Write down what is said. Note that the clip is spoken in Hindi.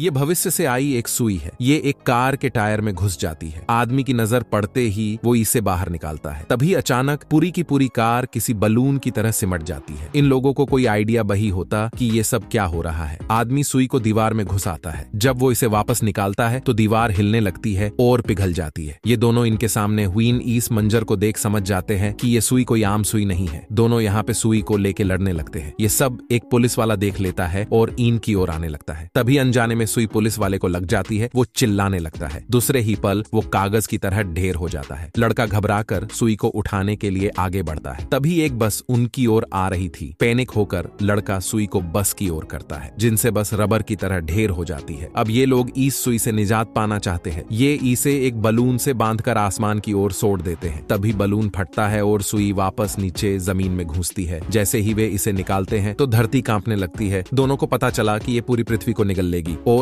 ये भविष्य से आई एक सुई है ये एक कार के टायर में घुस जाती है आदमी की नजर पड़ते ही वो इसे बाहर निकालता है तभी अचानक पूरी की पूरी कार किसी बलून की तरह सिमट जाती है इन लोगों को कोई आइडिया बही होता कि ये सब क्या हो रहा है आदमी सुई को दीवार में घुसाता है जब वो इसे वापस निकालता है तो दीवार हिलने लगती है और पिघल जाती है ये दोनों इनके सामने हुईन ईस मंजर को देख समझ जाते हैं कि ये सुई कोई आम सुई नहीं है दोनों यहाँ पे सुई को लेके लड़ने लगते हैं ये सब एक पुलिस वाला देख लेता है और ईन की ओर आने लगता है तभी अनजाने में सुई पुलिस वाले को लग जाती है वो चिल्लाने लगता है दूसरे ही पल वो कागज की तरह ढेर हो जाता है लड़का घबरा कर सुई को उठाने के लिए आगे बढ़ता है तभी एक बस उनकी ओर आ रही थी पैनिक होकर लड़का सुई को बस की ओर करता है जिनसे बस रबर की तरह ढेर हो जाती है अब ये लोग ईस सुई से निजात पाना चाहते हैं ये ईसे एक बलून से बांधकर आसमान की ओर सोड़ देते हैं तभी बलून फटता है और सुई वापस नीचे जमीन में घुसती है जैसे ही वे इसे निकालते हैं तो धरती कांपने लगती है दोनों को पता चला कि ये पूरी पृथ्वी को निगल लेगी और